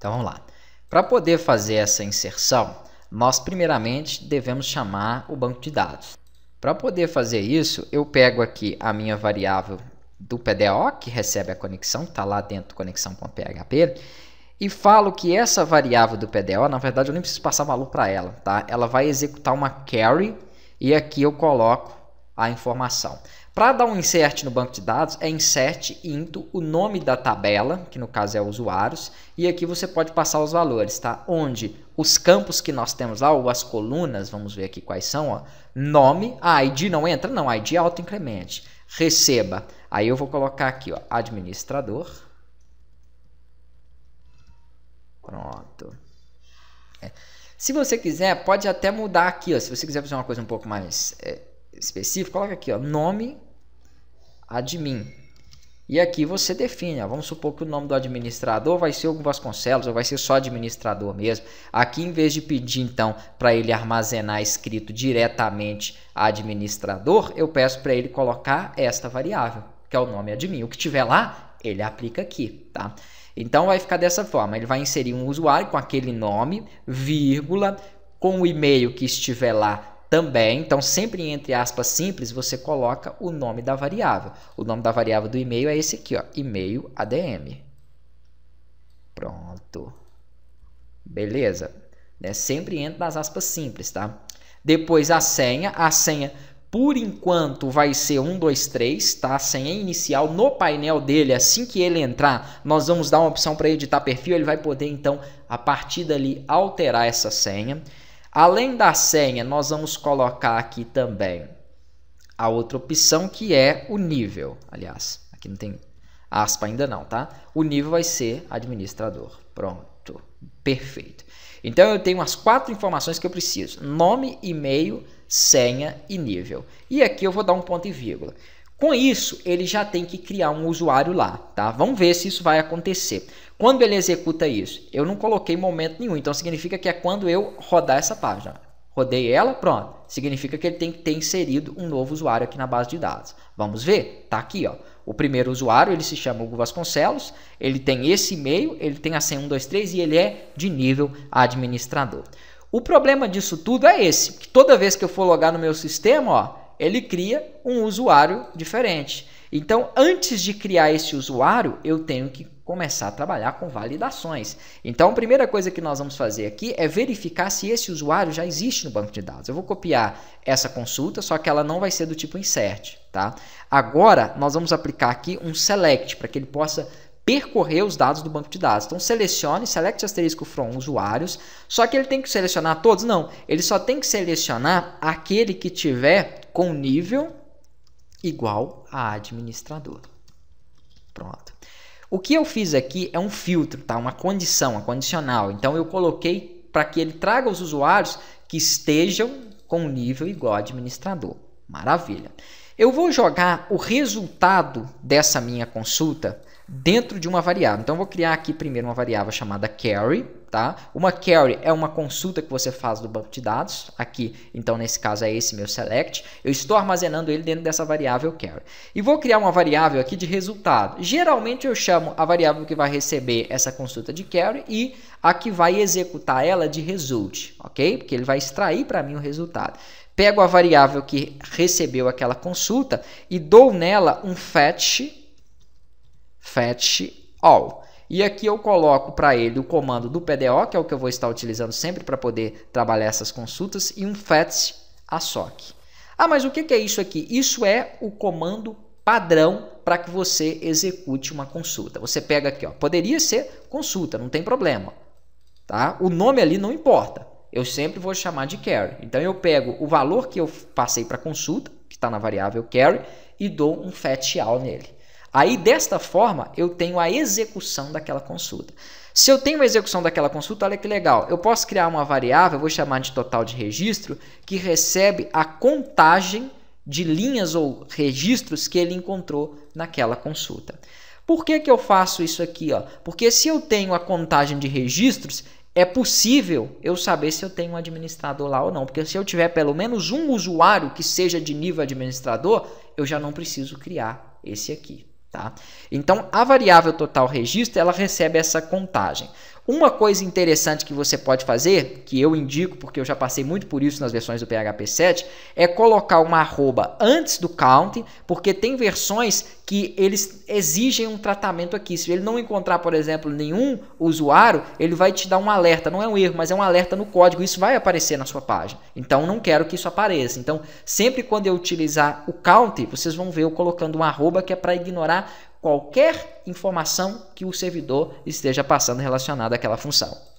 Então vamos lá. Para poder fazer essa inserção, nós primeiramente devemos chamar o banco de dados. Para poder fazer isso, eu pego aqui a minha variável do PDO, que recebe a conexão, que está lá dentro conexão.php, e falo que essa variável do PDO, na verdade eu nem preciso passar valor para ela, tá? Ela vai executar uma carry e aqui eu coloco a informação. Para dar um insert no banco de dados, é insert into o nome da tabela, que no caso é usuários, e aqui você pode passar os valores, tá? Onde os campos que nós temos lá, ou as colunas, vamos ver aqui quais são, ó. Nome, a ID não entra? Não, a ID é auto-incremente. Receba, aí eu vou colocar aqui, ó, administrador. Pronto. É. Se você quiser, pode até mudar aqui, ó, se você quiser fazer uma coisa um pouco mais... É, específico, coloca aqui, ó, nome admin. E aqui você define, ó, vamos supor que o nome do administrador vai ser algum Vasconcelos ou vai ser só administrador mesmo. Aqui em vez de pedir então para ele armazenar escrito diretamente administrador, eu peço para ele colocar esta variável, que é o nome admin. O que tiver lá, ele aplica aqui, tá? Então vai ficar dessa forma, ele vai inserir um usuário com aquele nome, vírgula, com o e-mail que estiver lá também. Então, sempre entre aspas simples, você coloca o nome da variável. O nome da variável do e-mail é esse aqui, ó, e-mail ADM. Pronto. Beleza? Né? Sempre entra nas aspas simples, tá? Depois a senha. A senha, por enquanto, vai ser 123, tá? A senha inicial no painel dele, assim que ele entrar, nós vamos dar uma opção para editar perfil. Ele vai poder, então, a partir dali, alterar essa senha. Além da senha, nós vamos colocar aqui também a outra opção que é o nível. Aliás, aqui não tem aspa ainda não, tá? O nível vai ser administrador. Pronto, perfeito. Então eu tenho as quatro informações que eu preciso: nome, e-mail, senha e nível. E aqui eu vou dar um ponto e vírgula. Com isso, ele já tem que criar um usuário lá, tá? Vamos ver se isso vai acontecer. Quando ele executa isso? Eu não coloquei momento nenhum, então significa que é quando eu rodar essa página. Rodei ela, pronto. Significa que ele tem que ter inserido um novo usuário aqui na base de dados. Vamos ver? Tá aqui, ó. O primeiro usuário, ele se chama Hugo Vasconcelos, ele tem esse e-mail, ele tem a senha 123 e ele é de nível administrador. O problema disso tudo é esse, que toda vez que eu for logar no meu sistema, ó, ele cria um usuário diferente. Então, antes de criar esse usuário, eu tenho que começar a trabalhar com validações. Então, a primeira coisa que nós vamos fazer aqui é verificar se esse usuário já existe no banco de dados. Eu vou copiar essa consulta, só que ela não vai ser do tipo insert, tá? Agora, nós vamos aplicar aqui um select para que ele possa percorrer os dados do banco de dados. Então selecione, select asterisco from usuários, só que ele tem que selecionar todos? Não, ele só tem que selecionar aquele que tiver com nível igual a administrador. Pronto. O que eu fiz aqui é um filtro, tá? Uma condição, uma condicional. Então eu coloquei para que ele traga os usuários que estejam com nível igual administrador. Maravilha. Eu vou jogar o resultado dessa minha consulta dentro de uma variável. Então eu vou criar aqui primeiro uma variável chamada carry tá? Uma query é uma consulta que você faz do banco de dados, aqui, então nesse caso é esse meu select, eu estou armazenando ele dentro dessa variável query. E vou criar uma variável aqui de resultado. Geralmente eu chamo a variável que vai receber essa consulta de query e a que vai executar ela de result, ok? Porque ele vai extrair para mim o resultado pego a variável que recebeu aquela consulta e dou nela um fetch, fetch all. E aqui eu coloco para ele o comando do PDO, que é o que eu vou estar utilizando sempre para poder trabalhar essas consultas, e um fetch a Ah, mas o que é isso aqui? Isso é o comando padrão para que você execute uma consulta. Você pega aqui, ó, poderia ser consulta, não tem problema. Tá? O nome ali não importa. Eu sempre vou chamar de carry. Então eu pego o valor que eu passei para consulta, que está na variável carry, e dou um fetch all nele. Aí, desta forma, eu tenho a execução daquela consulta. Se eu tenho a execução daquela consulta, olha que legal, eu posso criar uma variável, vou chamar de total de registro, que recebe a contagem de linhas ou registros que ele encontrou naquela consulta. Por que, que eu faço isso aqui? Ó? Porque se eu tenho a contagem de registros, é possível eu saber se eu tenho um administrador lá ou não. Porque se eu tiver pelo menos um usuário que seja de nível administrador, eu já não preciso criar esse aqui. Tá? Então, a variável total registro ela recebe essa contagem. Uma coisa interessante que você pode fazer, que eu indico porque eu já passei muito por isso nas versões do PHP 7, é colocar uma arroba antes do count, porque tem versões que eles exigem um tratamento aqui. Se ele não encontrar, por exemplo, nenhum usuário, ele vai te dar um alerta. Não é um erro, mas é um alerta no código. Isso vai aparecer na sua página. Então, não quero que isso apareça. Então, sempre quando eu utilizar o count, vocês vão ver eu colocando uma arroba que é para ignorar qualquer informação que o servidor esteja passando relacionada àquela função.